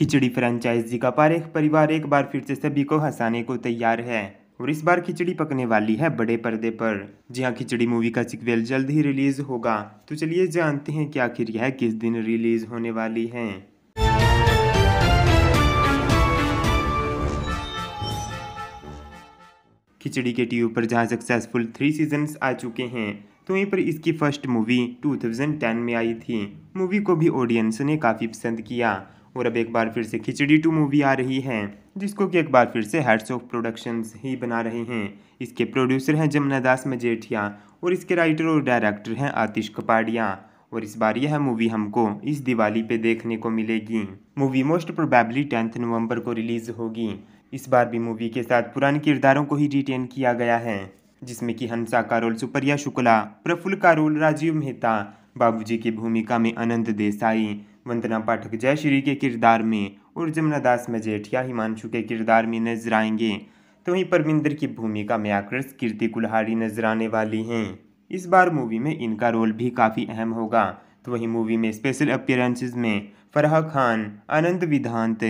खिचड़ी franchise का पारेख परिवार एक बार फिर से सभी को हंसाने को तैयार है और इस बार खिचड़ी पकने वाली है बड़े पर्दे पर जी हाँ खिचड़ी मूवी का सिक्वेल जल्द ही रिलीज होगा तो चलिए जानते हैं कि आखिर यह किस दिन रिलीज होने वाली है खिचड़ी के टीवी पर जहाँ सक्सेसफुल थ्री सीजन्स आ चुके हैं तो वहीं पर इसकी फर्स्ट मूवी 2010 में आई थी मूवी को भी ऑडियंस ने काफ़ी पसंद किया और अब एक बार फिर से खिचड़ी टू मूवी आ रही है जिसको कि एक बार फिर से हेड्स ऑफ प्रोडक्शंस ही बना रहे हैं इसके प्रोड्यूसर हैं जमुना दास मजेठिया और इसके राइटर और डायरेक्टर हैं आतिश कपाड़िया और इस बार यह मूवी हमको इस दिवाली पे देखने को मिलेगी movie most probably tenth November को रिलीज़ होगी इस बार भी मूवी के साथ पुराने किरदारों को ही रिटेन किया गया है जिसमें कि हंसा कारोल सुप्रिया शुक्ला प्रफुल्ल कारोल राजीव मेहता बाबूजी की भूमिका में अनंत देसाई वंदना पाठक जयश्री के किरदार में और जमुना दास मजेठिया हिमांशु के किरदार में नजर आएंगे तो वहीं परमिंदर की भूमिका में एक्ट्रेस कीर्ति कुल्हाड़ी नजर आने वाली हैं इस बार मूवी में इनका रोल भी काफ़ी अहम होगा तो वहीं मूवी में स्पेशल अपियरेंसेज में फराह खान अनंत विधांत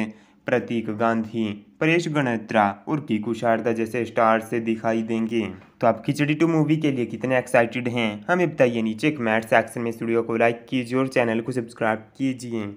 प्रतीक गांधी परेश गणत्रा और कीकू शारदा जैसे स्टार से दिखाई देंगे तो आप खिचड़ी टू मूवी के लिए कितने एक्साइटेड हैं हमें बताइए नीचे कमेंट सेक्शन में स्टूडियो को लाइक कीजिए और चैनल को सब्सक्राइब कीजिए